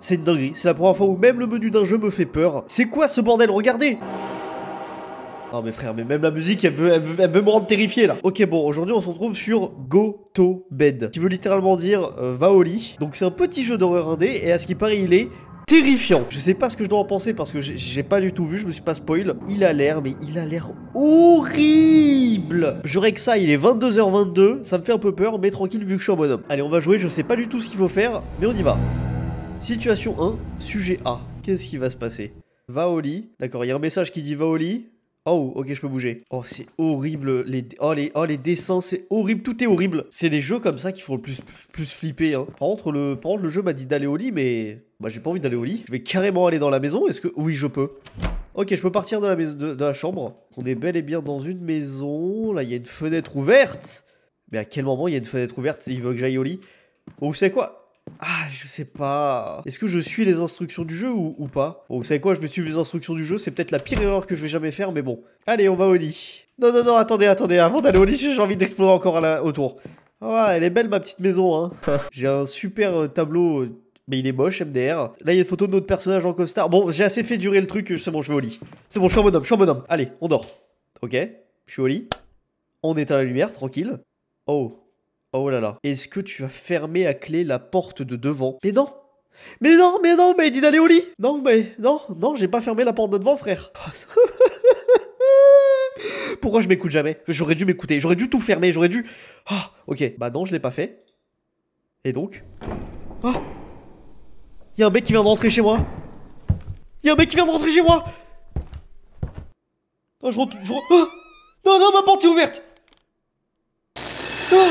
C'est une dinguerie, c'est la première fois où même le menu d'un jeu me fait peur. C'est quoi ce bordel, regardez Oh mes frère, mais même la musique, elle veut, me rendre terrifié là. Ok bon, aujourd'hui on se retrouve sur Go Bed, qui veut littéralement dire euh, va au lit. Donc c'est un petit jeu d'horreur indé et à ce qui paraît il est terrifiant. Je sais pas ce que je dois en penser parce que j'ai pas du tout vu, je me suis pas spoil. Il a l'air, mais il a l'air horrible. J'aurais que ça, il est 22h22, ça me fait un peu peur, mais tranquille vu que je suis un bonhomme. Allez, on va jouer, je sais pas du tout ce qu'il faut faire, mais on y va. Situation 1, sujet A. Qu'est-ce qui va se passer Va au lit. D'accord, il y a un message qui dit va au lit. Oh, ok, je peux bouger. Oh, c'est horrible. Les... Oh, les... Oh, les dessins, c'est horrible. Tout est horrible. C'est les jeux comme ça qui font le plus, plus flipper. Hein. Par, contre, le... le jeu m'a dit d'aller au lit, mais bah, j'ai pas envie d'aller au lit. Je vais carrément aller dans la maison. Est-ce que. Oui, je peux. Ok, je peux partir de la, de... la chambre. On est bel et bien dans une maison. Là, il y a une fenêtre ouverte. Mais à quel moment il y a une fenêtre ouverte Il veut que j'aille au lit Oh, vous savez quoi ah, je sais pas. Est-ce que je suis les instructions du jeu ou, pas Bon, vous savez quoi, je vais suivre les instructions du jeu. C'est peut-être la pire erreur que je vais jamais faire, mais bon. Allez, on va au lit. Non, non, non, attendez, attendez. Avant d'aller au lit, j'ai envie d'explorer encore autour. Ah, elle est belle, ma petite maison, hein. j'ai un super euh, tableau... Euh, mais il est moche, MDR. Là, il y a une photo de notre personnage en costard. Bon, j'ai assez fait durer le truc, euh, c'est bon, je vais au lit. C'est bon, je suis un bonhomme, je suis un bonhomme. Allez, on dort. Ok, je suis au lit. On éteint la lumière, tranquille. Oh, Oh là là. Est-ce que tu vas fermer à clé la porte de devant Mais non Mais non, mais non, mais dit d'aller au lit Non, mais non, non, j'ai pas fermé la porte de devant, frère. Pourquoi je m'écoute jamais J'aurais dû m'écouter, j'aurais dû tout fermer, j'aurais dû... Ah, ok. Bah non, je l'ai pas fait. Et donc Ah Y'a un mec qui vient de rentrer chez moi Y'a un mec qui vient de rentrer chez moi Oh, je rentre... Ah! non, non, ma porte est ouverte ah!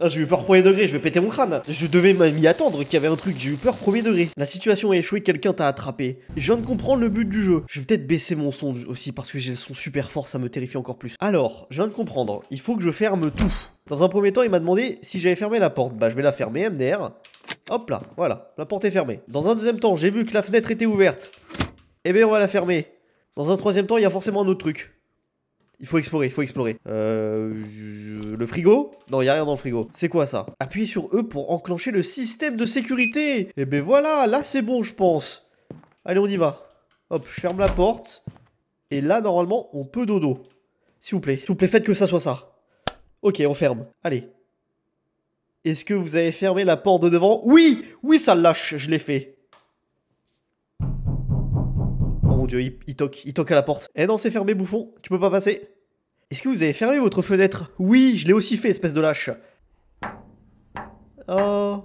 Ah, j'ai eu peur premier degré, je vais péter mon crâne. Je devais m'y attendre qu'il y avait un truc, j'ai eu peur premier degré. La situation a échoué, quelqu'un t'a attrapé. Je viens de comprendre le but du jeu. Je vais peut-être baisser mon son aussi parce que j'ai le son super fort, ça me terrifie encore plus. Alors, je viens de comprendre, il faut que je ferme tout. Dans un premier temps, il m'a demandé si j'avais fermé la porte. Bah, je vais la fermer, MDR. Hop là, voilà, la porte est fermée. Dans un deuxième temps, j'ai vu que la fenêtre était ouverte. Eh bien, on va la fermer. Dans un troisième temps, il y a forcément un autre truc. Il faut explorer, il faut explorer. Euh, le frigo Non, il n'y a rien dans le frigo. C'est quoi ça Appuyez sur E pour enclencher le système de sécurité. Et eh ben voilà, là c'est bon je pense. Allez, on y va. Hop, je ferme la porte. Et là, normalement, on peut dodo. S'il vous plaît. S'il vous plaît, faites que ça soit ça. Ok, on ferme. Allez. Est-ce que vous avez fermé la porte de devant Oui Oui, ça lâche, je l'ai fait. Dieu, il, toque, il à la porte. Eh non, c'est fermé, bouffon, tu peux pas passer. Est-ce que vous avez fermé votre fenêtre Oui, je l'ai aussi fait, espèce de lâche. Oh.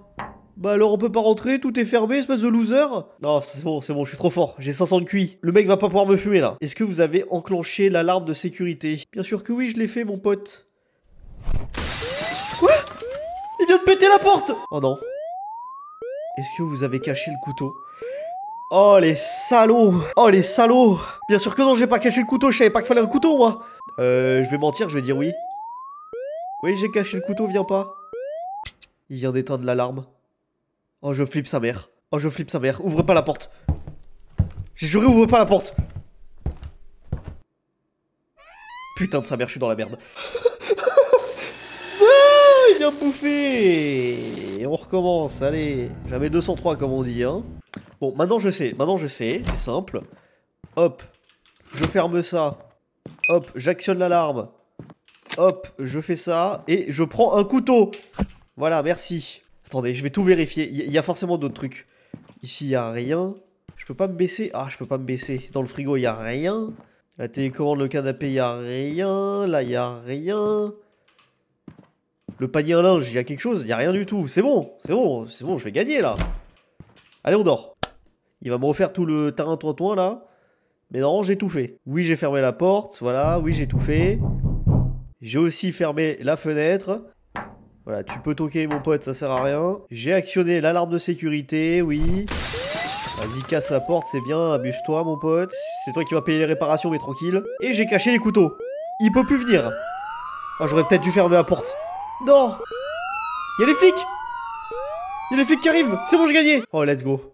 Bah alors on peut pas rentrer, tout est fermé, espèce de loser Non, c'est bon, c'est bon, je suis trop fort, j'ai 500 de QI. Le mec va pas pouvoir me fumer là. Est-ce que vous avez enclenché l'alarme de sécurité Bien sûr que oui, je l'ai fait mon pote. Quoi Il vient de péter la porte Oh non. Est-ce que vous avez caché le couteau Oh les salauds Oh les salauds Bien sûr que non, j'ai pas caché le couteau, je savais pas qu'il fallait un couteau moi Euh, je vais mentir, je vais dire oui. Oui, j'ai caché le couteau, viens pas. Il vient d'éteindre l'alarme. Oh, je flippe sa mère. Oh, je flippe sa mère. Ouvre pas la porte. J'ai juré, ouvre pas la porte. Putain de sa mère, je suis dans la merde. Ah, il vient bouffé Et on recommence, allez. Jamais 203 comme on dit, hein. Bon, maintenant je sais, maintenant je sais, c'est simple. Hop, je ferme ça. Hop, j'actionne l'alarme. Hop, je fais ça. Et je prends un couteau. Voilà, merci. Attendez, je vais tout vérifier. Il y, a forcément d'autres trucs. Ici, il n'y a rien. Je peux pas me baisser. Ah, je peux pas me baisser. Dans le frigo, il n'y a rien. La télécommande, le canapé, il n'y a rien. Là, il n'y a rien. Le panier à linge, il y a quelque chose. Il n'y a rien du tout. C'est bon, c'est bon, c'est bon, je vais gagner là. Allez, on dort. Il va me refaire tout le terrain tontoin là. Mais non, j'ai tout fait. Oui, j'ai fermé la porte. Voilà, oui, j'ai tout fait. J'ai aussi fermé la fenêtre. Voilà, tu peux toquer mon pote, ça sert à rien. J'ai actionné l'alarme de sécurité, oui. Vas-y, casse la porte, c'est bien, abuse-toi mon pote. C'est toi qui vas payer les réparations, mais tranquille. Et j'ai caché les couteaux. Il peut plus venir. Ah, j'aurais peut-être dû fermer la porte. Non y Il a les flics a les flics qui arrivent C'est bon, j'ai gagné Oh, let's go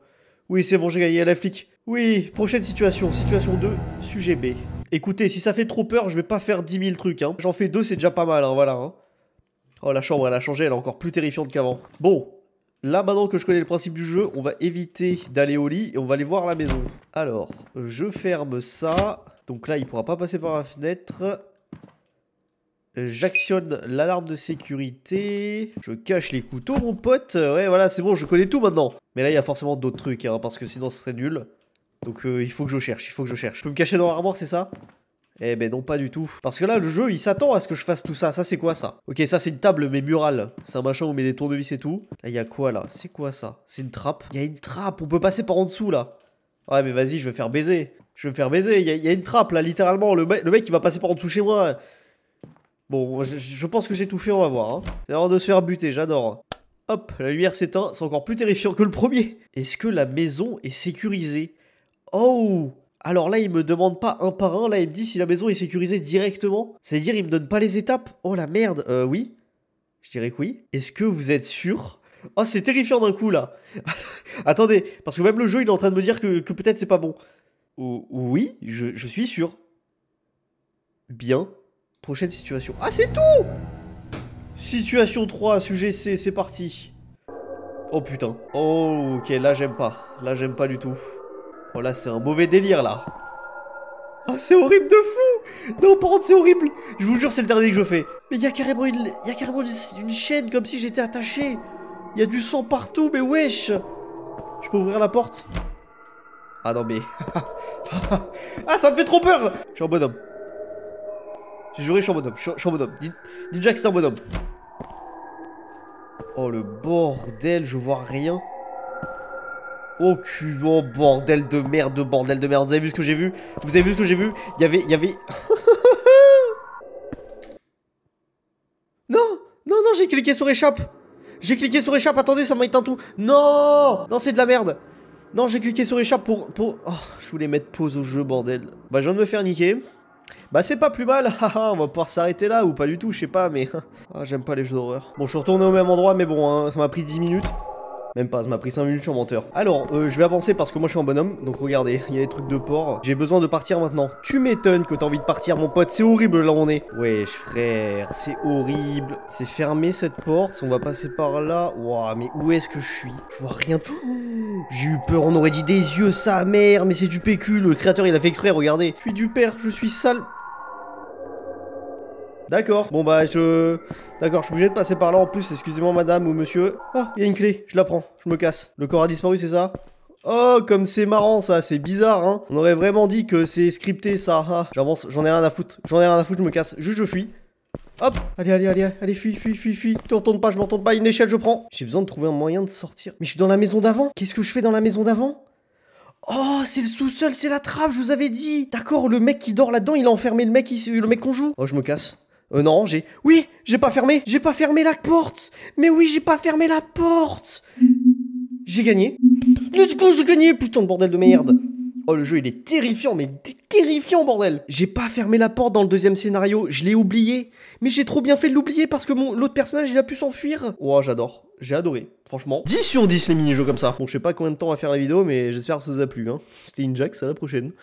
oui, c'est bon, j'ai gagné à la flic. Oui, prochaine situation, situation 2, sujet B. Écoutez, si ça fait trop peur, je vais pas faire 10 000 trucs, hein. J'en fais deux, c'est déjà pas mal, hein, voilà, hein. Oh, la chambre, elle a changé, elle est encore plus terrifiante qu'avant. Bon, là, maintenant que je connais le principe du jeu, on va éviter d'aller au lit et on va aller voir la maison. Alors, je ferme ça. Donc là, il pourra pas passer par la fenêtre. J'actionne l'alarme de sécurité. Je cache les couteaux, mon pote. Ouais, voilà, c'est bon, je connais tout maintenant. Mais là, il y a forcément d'autres trucs, hein, parce que sinon, ce serait nul. Donc, euh, il faut que je cherche, il faut que je cherche. Je peux me cacher dans l'armoire, c'est ça eh ben non, pas du tout. Parce que là, le jeu, il s'attend à ce que je fasse tout ça. Ça, c'est quoi, ça Ok, ça, c'est une table, mais murale. C'est un machin où on met des tournevis et tout. Là, il y a quoi, là C'est quoi, ça C'est une trappe Il y a une trappe, on peut passer par en dessous, là. Ouais, mais vas-y, je vais faire baiser. Je vais me faire baiser. Il y, a une trappe, là, littéralement. Le, le mec, il va passer par en dessous chez moi. Bon, je, pense que j'ai tout fait, on va voir. Hein. C'est l'heure de se faire buter, j'adore. Hop, la lumière s'éteint, c'est encore plus terrifiant que le premier. Est-ce que la maison est sécurisée Oh alors là, il me demande pas un par un, là, il me dit si la maison est sécurisée directement. C'est-à-dire, il me donne pas les étapes. Oh la merde, euh, oui. Je dirais que oui. Est-ce que vous êtes sûr Oh, c'est terrifiant d'un coup là. Attendez, parce que même le jeu, il est en train de me dire que, peut-être c'est pas bon. oui, je, je suis sûr. Bien. Prochaine situation. Ah, c'est tout Situation 3, sujet C, c'est parti. Oh putain. Oh, ok, là j'aime pas. Là j'aime pas du tout. Oh là, c'est un mauvais délire là. oh, c'est horrible de fou Non, par contre, c'est horrible Je vous jure, c'est le dernier que je fais. Mais il y a carrément une, y a chaîne comme si j'étais attaché. Il y a du sang partout, mais wesh Je peux ouvrir la porte Ah non, mais... ah, ça me fait trop peur Je suis un bonhomme. J'ai juré, je suis bonhomme. Je suis c'est un bonhomme. Oh le bordel, je vois rien. Oh, cul, bordel de merde, bordel de merde. Vous avez vu ce que j'ai vu Vous avez vu ce que j'ai vu Il y avait, y avait. non, non, non, j'ai cliqué sur échappe. J'ai cliqué sur échappe. Attendez, ça m'a éteint tout. Non, non, c'est de la merde. Non, j'ai cliqué sur échappe pour, pour. Oh, je voulais mettre pause au jeu, bordel. Bah, je viens de me faire niquer. Bah c'est pas plus mal, ah, ah, on va pouvoir s'arrêter là ou pas du tout, je sais pas, mais... Ah, j'aime pas les jeux d'horreur. Bon, je suis retourné au même endroit, mais bon, hein, ça m'a pris 10 minutes. Même pas, ça m'a pris 5 minutes, je suis menteur. Alors, euh, je vais avancer parce que moi je suis un bonhomme. Donc regardez, il y a des trucs de porc. J'ai besoin de partir maintenant. Tu m'étonnes que t'as envie de partir, mon pote. C'est horrible là où on est. Wesh, frère, c'est horrible. C'est fermé cette porte. On va passer par là. Waouh, mais où est-ce que je suis Je vois rien tout. J'ai eu peur, on aurait dit des yeux, sa mère. Mais c'est du PQ. Le créateur, il a fait exprès, regardez. Je suis du père, je suis sale. D'accord, bon bah je... D'accord, je suis obligé de passer par là en plus, excusez-moi madame ou monsieur. Ah, il y a une clé, je la prends, je me casse. Le corps a disparu, c'est ça Oh, comme c'est marrant ça, c'est bizarre, hein. On aurait vraiment dit que c'est scripté ça. Ah, j'avance, j'en ai rien à foutre, j'en ai rien à foutre, je me casse. Juste, je fuis. Hop Allez, allez, allez, allez, fuis, fuis, fuis, fuis. Tu pas, je m'entends pas, une échelle, je prends. J'ai besoin de trouver un moyen de sortir. Mais je suis dans la maison d'avant Qu'est-ce que je fais dans la maison d'avant Oh, c'est le sous-sol, c'est la trappe, je vous avais dit D'accord, le mec qui dort là-dedans, il a enfermé le mec, le mec qu'on joue. Oh, je me casse. Euh, non, j'ai. Oui, j'ai pas fermé, j'ai pas fermé la porte. Mais oui, j'ai pas fermé la porte. J'ai gagné. Let's go, j'ai gagné, putain de bordel de merde. Oh, le jeu, il est terrifiant, mais terrifiant, bordel. J'ai pas fermé la porte dans le deuxième scénario, je l'ai oublié. Mais j'ai trop bien fait de l'oublier parce que mon l'autre personnage, il a pu s'enfuir. Oh, j'adore. J'ai adoré, franchement. 10 sur 10 les mini-jeux comme ça. Bon, je sais pas combien de temps à faire la vidéo, mais j'espère que ça vous a plu. Hein. C'était Injax, à la prochaine.